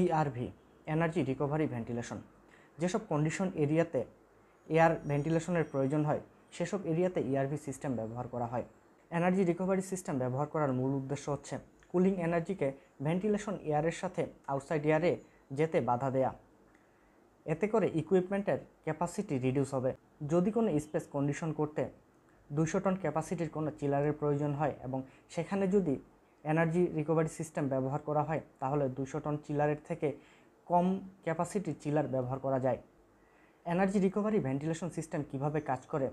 ERV energy recovery ventilation যেসব কন্ডিশন এরিয়াতে এয়ার ভেন্টিলেশনের প্রয়োজন হয় সেসব এরিয়াতে ইআরভি e সিস্টেম ব্যবহার করা হয় এনার্জি রিকভারি সিস্টেম ব্যবহার করার মূল উদ্দেশ্য হচ্ছে কুলিং এনার্জিকে ভেন্টিলেশন এয়ারের সাথে আউটসাইড এয়ারে যেতে বাধা দেয়া এতে করে ইকুইপমেন্টের ক্যাপাসিটি রিডিউস হবে যদি কোনো স্পেস কন্ডিশন করতে দুশো টন ক্যাপাসিটির কোনো চিলারের প্রয়োজন হয় এবং সেখানে যদি এনার্জি রিকভারি সিস্টেম ব্যবহার করা হয় তাহলে দুশো টন চিলারের থেকে কম ক্যাপাসিটি চিলার ব্যবহার করা যায় এনার্জি রিকভারি ভেন্টিলেশন সিস্টেম কিভাবে কাজ করে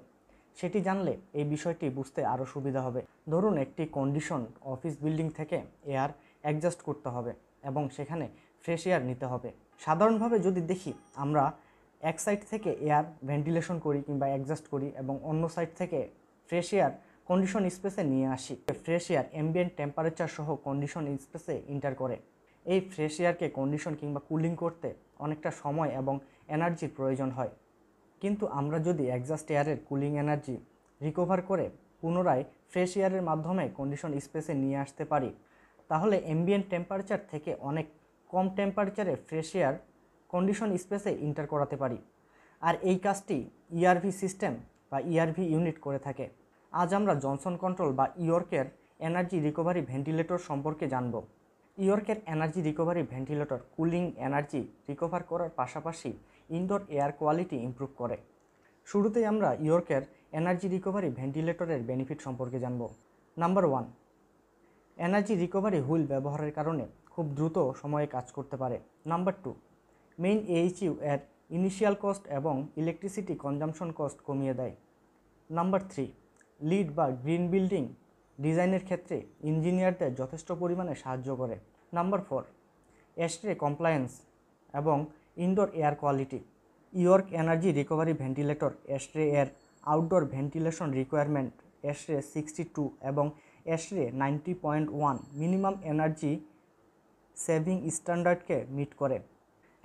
সেটি জানলে এই বিষয়টি বুঝতে আরও সুবিধা হবে ধরুন একটি কন্ডিশন অফিস বিল্ডিং থেকে এয়ার অ্যাডজাস্ট করতে হবে এবং সেখানে ফ্রেশ এয়ার নিতে হবে সাধারণভাবে যদি দেখি আমরা এক সাইড থেকে এয়ার ভেন্টিলেশন করি কিংবা অ্যাডজাস্ট করি এবং অন্য সাইড থেকে ফ্রেশ এয়ার কন্ডিশন স্পেসে নিয়ে আসি ফ্রেশ এয়ার এম্বিয়েন্ট টেম্পারেচার সহ কন্ডিশন স্পেসে ইন্টার করে এই ফ্রেশ এয়ারকে কন্ডিশন কিংবা কুলিং করতে অনেকটা সময় এবং এনার্জির প্রয়োজন হয় কিন্তু আমরা যদি অ্যাডজাস্ট এয়ারের কুলিং এনার্জি রিকভার করে পুনরায় ফ্রেশ এয়ারের মাধ্যমে কন্ডিশন স্পেসে নিয়ে আসতে পারি তাহলে এম্বিয়েন্ট টেম্পারেচার থেকে অনেক কম টেম্পারেচারে ফ্রেশ এয়ার কন্ডিশন স্পেসে ইন্টার করাতে পারি আর এই কাজটি ইআরভি e সিস্টেম বা ইআরভি e ইউনিট করে থাকে আজ আমরা জনসন কন্ট্রোল বা ইয়র্কের এনার্জি রিকভারি ভেন্টিলেটর সম্পর্কে জানব ইয়র্কের energy recovery ventilator cooling energy recover করার পাশাপাশি ইনডোর এয়ার কোয়ালিটি ইম্প্রুভ করে শুরুতেই আমরা ইয়র্কের এনার্জি রিকভারি ভেন্টিলেটরের বেনিফিট সম্পর্কে জানব number one energy recovery wheel ব্যবহারের কারণে খুব দ্রুত সময়ে কাজ করতে পারে নাম্বার টু মেইন এইচইউ এর ইনিশিয়াল কস্ট এবং ইলেকট্রিসিটি কনজামশন কস্ট কমিয়ে দেয় নাম্বার থ্রি লিড বা গ্রিন বিল্ডিং ডিজাইনের ক্ষেত্রে ইঞ্জিনিয়ারদের যথেষ্ট পরিমাণে সাহায্য করে নাম্বার ফোর অ্যাস্ট্রে কমপ্লায়েন্স এবং indoor air quality York energy recovery ventilator ASHRAE এর outdoor ventilation requirement ASHRAE sixty two এবং ASHRAE ninety point one minimum energy saving স্ট্যান্ডার্ডকে মিট করে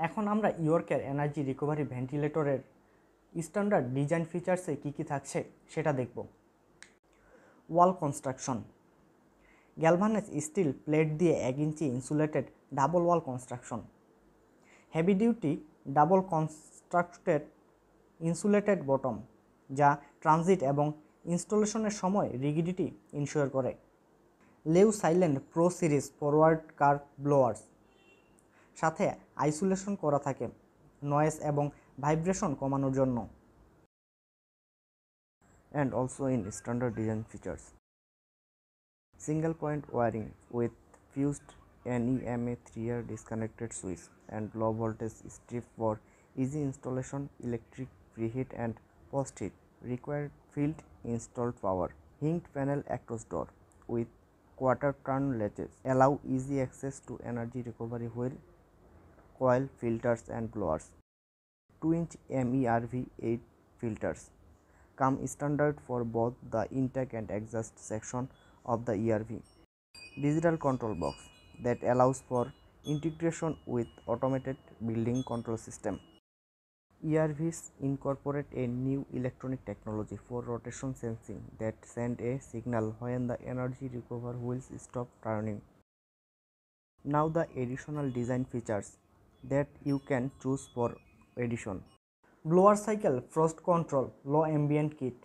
এখন আমরা ইয়র্কের এনার্জি রিকভারি ভেন্টিলেটরের স্ট্যান্ডার্ড ডিজাইন ফিচার্সে কী কী থাকছে সেটা দেখব wall construction galvanised steel plate দিয়ে এক inch insulated double wall construction heavy duty double constructed insulated bottom যা ট্রানজিট এবং ইনস্টলেশনের সময় রিগিডিটি ইনশিওর করে লেউ সাইলেন্ট প্রো সিরিজ ফরওয়ার্ড কার ব্লোয়ার্স সাথে আইসোলেশন করা থাকে নয়েস এবং ভাইব্রেশন কমানোর জন্য and also in standard design features. Single point wiring with fused NEMA 3R disconnected switch and low voltage strip for easy installation, electric preheat and post heat. Required field installed power. Hinged panel across door with quarter turn latches allow easy access to energy recovery wheel, coil filters and blowers. 2 inch MERV 8 filters come standard for both the intake and exhaust section of the ERV. Digital control box that allows for integration with automated building control system. ERVs incorporate a new electronic technology for rotation sensing that send a signal when the energy recover wheels stop turning. Now the additional design features that you can choose for addition. Blower cycle frost control low ambient kit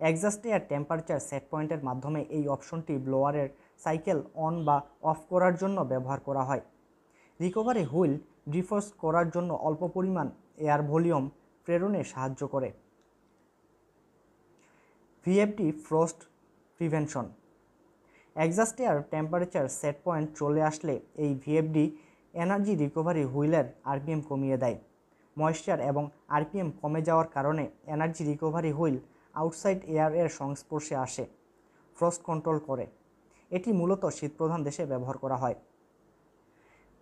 adjust air temperature set পয়েন্টের মাধ্যমে এই অপশনটি ব্লোয়ারের cycle on বা off করার জন্য ব্যবহার করা হয় রিকভারি হুইল ডিফোর্স করার জন্য অল্প পরিমাণ এয়ার ভলিউম প্রেরণে সাহায্য করে VFD frost prevention adjust air temperature set point চলে আসলে এই ভিএফডি এনার্জি রিকভারি হুইলের আরপিএম কমিয়ে দেয় ময়েশ্চার এবং আরপিএম কমে যাওয়ার কারণে energy recovery wheel outside air এর সংস্পর্শে আসে ফ্রস্ট কন্ট্রোল করে এটি মূলত শীতপ্রধান দেশে ব্যবহার করা হয়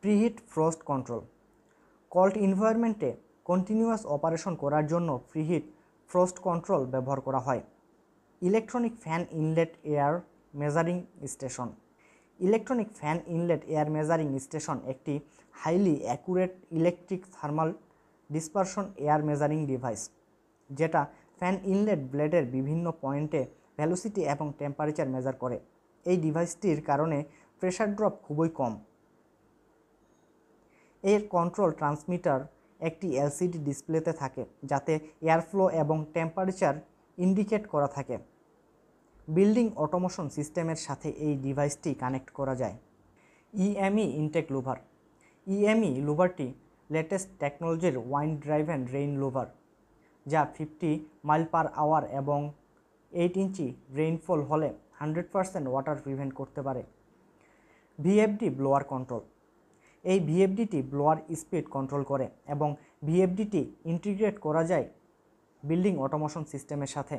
প্রিহিট ফ্রস্ট কন্ট্রোল কল্ড এনভায়রনমেন্টে কন্টিনিউয়াস অপারেশন করার জন্য প্রিহিট ফ্রস্ট কন্ট্রোল ব্যবহার করা হয় electronic fan inlet air measuring station electronic fan inlet air measuring station একটি highly accurate electric thermal dispersion air measuring device যেটা ফ্যান ইনলেট ব্লেডের বিভিন্ন পয়েন্টে ভ্যালোসিটি এবং টেম্পারেচার মেজার করে এই ডিভাইসটির কারণে প্রেশার ড্রপ খুবই কম এর কন্ট্রোল ট্রান্সমিটার একটি এলসিডি ডিসপ্লেতে থাকে যাতে এয়ারফ্লো এবং টেম্পারেচার ইন্ডিকেট করা থাকে বিল্ডিং অটোমেশন সিস্টেমের সাথে এই ডিভাইসটি কানেক্ট করা যায় ইএমই ইনটেক লুভার ইএমই লুভারটি লেটেস্ট টেকনোলজির wind drive and rain louvre যা ফিফটি মাইল পার আওয়ার এবং এইট ইঞ্চি রেইনফল হলে হান্ড্রেড পারসেন্ট ওয়াটার প্রিভেন্ট করতে পারে ভিএফডি ব্লোয়ার কন্ট্রোল এই ভিএফডিটি ব্লোয়ার স্পিড কন্ট্রোল করে এবং ভিএফডিটি ইন্টিগ্রেট করা যায় বিল্ডিং অটোমেশন সিস্টেমের সাথে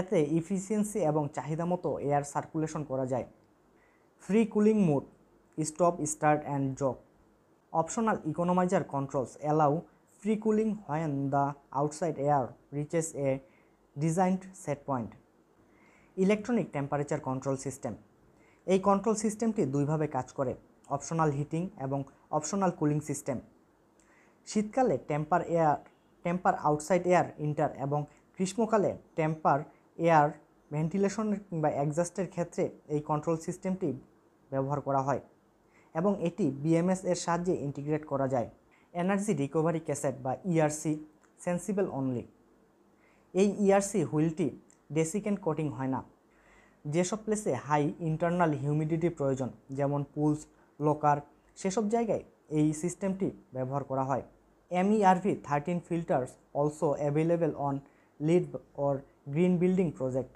এতে ইফিসিয়েন্সি এবং চাহিদা মতো এয়ার সার্কুলেশন করা যায় free cooling mode stop start and job optional economiser controls allow free cooling when the outside air reaches a designed set point electronic temperature control system এই control সিস্টেমটি দুইভাবে কাজ করে অপশনাল হিটিং এবং optional cooling system শীতকালে temper air temper outside air ইন্টার এবং গ্রীষ্মকালে টেম্পার এয়ার ভেন্টিলেশনের কিংবা অ্যাডজাস্টের ক্ষেত্রে এই কন্ট্রোল সিস্টেমটি ব্যবহার করা হয় এবং এটি বিএমএস এর সাহায্যে ইন্টিগ্রেট করা যায় এনার্জি রিকভারি ক্যাসেট বা ইআরসি সেন্সিবল অনলি এই ইআরসি e হুইলটি ডেসিকেন্ট কোটিং হয় না যেসব প্লেসে হাই ইন্টারনাল হিউমিডিটি প্রয়োজন যেমন পুলস লোকার সেসব জায়গায় এই সিস্টেমটি ব্যবহার করা হয় MERV thirteen filters also available on LEED or green building project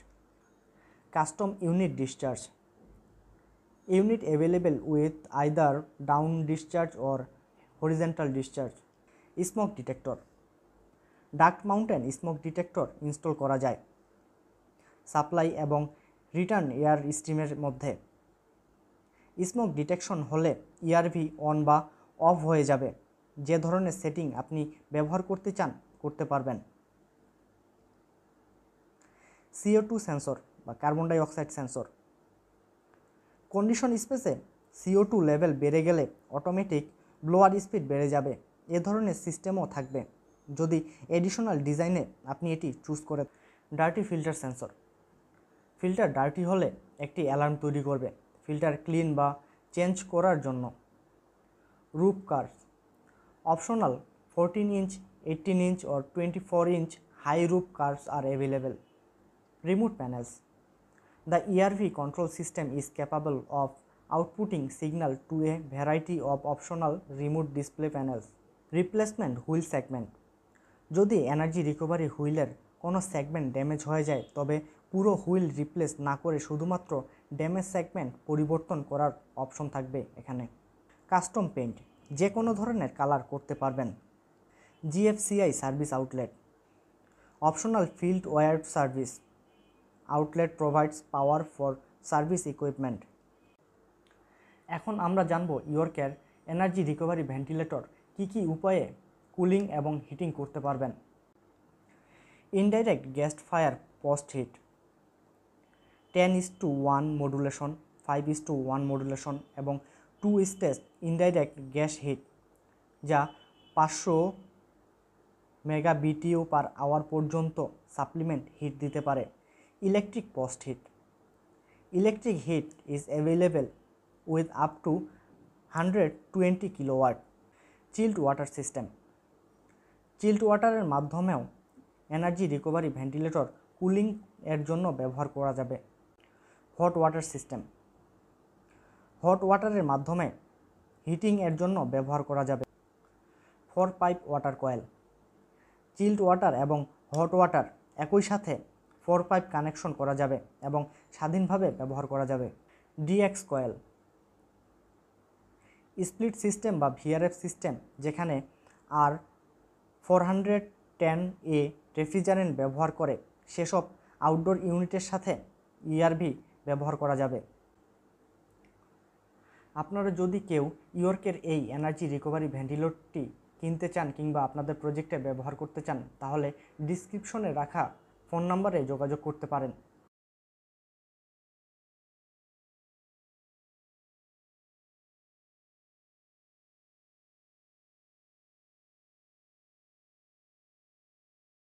custom unit discharge unit available with either down discharge or horizontal discharge smoke detector duct mounted smoke detector install করা যায় supply এবং return air স্ট্রিমের মধ্যে smoke detection হলে ERV e on বা off হয়ে যাবে যে ধরনের সেটিং আপনি ব্যবহার করতে চান করতে পারবেন সিও টু সেন্সর বা কার্বন ডাইঅক্সাইড সেন্সর কন্ডিশন স্পেসে সিও টু লেভেল বেড়ে গেলে অটোমেটিক ব্লোয়ার স্পিড বেড়ে যাবে এ ধরনের সিস্টেমও থাকবে যদি এডিশনাল ডিজাইনে আপনি এটি চুজ করে dirty filter sensor filter dirty হলে একটি অ্যালার্ম তৈরি করবে ফিল্টার ক্লিন বা চেঞ্জ করার জন্য roof curbs optional fourteen inch eighteen inch or twenty four inch high roof curbs are available remote panels The ERV control system is capable of outputting signal to a variety of optional remote display panels. Replacement wheel segment যদি energy recovery হুইলের কোনো segment damage হয়ে যায় তবে পুরো wheel replace না করে শুধুমাত্র ড্যামেজ সেগমেন্ট পরিবর্তন করার অপশন থাকবে এখানে কাস্টম পেন্ট যে কোনো ধরনের কালার করতে পারবেন GFCI service outlet optional field wired service outlet provides power for service equipment এখন আমরা জানব ইয়র্কের এনার্জি রিকভারি ভেন্টিলেটর কি কি উপায়ে কুলিং এবং হিটিং করতে পারবেন indirect gas fire post heat ten is to one modulation five is to one modulation এবং two stage indirect gas heat যা পাঁচশো মেগা বিটিও পার আওয়ার পর্যন্ত সাপ্লিমেন্ট হিট দিতে পারে electric post heat. Electric heat is available with up to 120 kilowatt chilled water system. Chilled ওয়াটারের মাধ্যমেও energy recovery ventilator cooling এর জন্য ব্যবহার করা যাবে হট ওয়াটার সিস্টেম হট ওয়াটারের মাধ্যমে হিটিং এর জন্য ব্যবহার করা যাবে four pipe water coil chilled water এবং হট ওয়াটার একই সাথে ফোর পাইপ কানেকশন করা যাবে এবং স্বাধীনভাবে ব্যবহার করা যাবে ডিএক্স কয়েল স্প্লিট সিস্টেম বা ভিআরএফ সিস্টেম যেখানে R four hundred ten A refrigerant ব্যবহার করে সেসব আউটডোর ইউনিটের সাথে ইআরভি e ব্যবহার করা যাবে আপনারা যদি কেউ ইয়র্কের এই এনার্জি রিকভারি ভেন্টিলেটরটি কিনতে চান কিংবা আপনাদের প্রজেক্টে ব্যবহার করতে চান তাহলে ডিসক্রিপশনে রাখা ফোন নম্বরে যোগাযোগ করতে পারেন